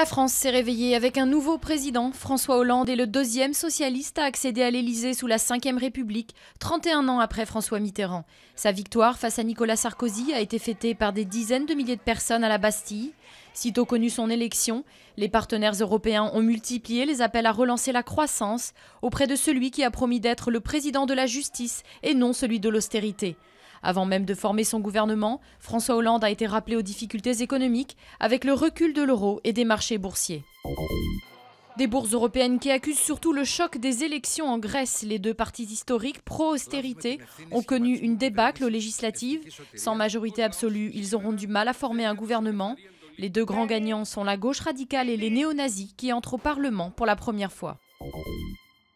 La France s'est réveillée avec un nouveau président. François Hollande est le deuxième socialiste à accéder à l'Élysée sous la Ve République, 31 ans après François Mitterrand. Sa victoire face à Nicolas Sarkozy a été fêtée par des dizaines de milliers de personnes à la Bastille. Sitôt connue son élection, les partenaires européens ont multiplié les appels à relancer la croissance auprès de celui qui a promis d'être le président de la justice et non celui de l'austérité. Avant même de former son gouvernement, François Hollande a été rappelé aux difficultés économiques avec le recul de l'euro et des marchés boursiers. Des bourses européennes qui accusent surtout le choc des élections en Grèce. Les deux partis historiques pro-austérité ont connu une débâcle aux législatives. Sans majorité absolue, ils auront du mal à former un gouvernement. Les deux grands gagnants sont la gauche radicale et les néo-nazis qui entrent au Parlement pour la première fois.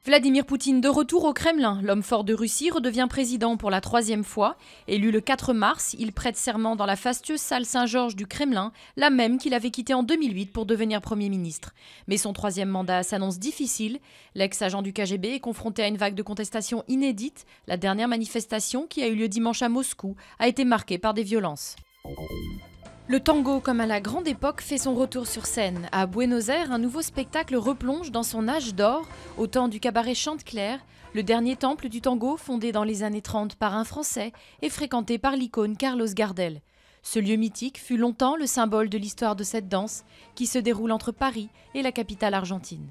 Vladimir Poutine de retour au Kremlin, l'homme fort de Russie redevient président pour la troisième fois. Élu le 4 mars, il prête serment dans la fastueuse salle Saint-Georges du Kremlin, la même qu'il avait quittée en 2008 pour devenir Premier ministre. Mais son troisième mandat s'annonce difficile. L'ex-agent du KGB est confronté à une vague de contestations inédite. La dernière manifestation, qui a eu lieu dimanche à Moscou, a été marquée par des violences. Le tango, comme à la grande époque, fait son retour sur scène. À Buenos Aires, un nouveau spectacle replonge dans son âge d'or, au temps du cabaret Chante-Claire, le dernier temple du tango fondé dans les années 30 par un Français et fréquenté par l'icône Carlos Gardel. Ce lieu mythique fut longtemps le symbole de l'histoire de cette danse, qui se déroule entre Paris et la capitale argentine.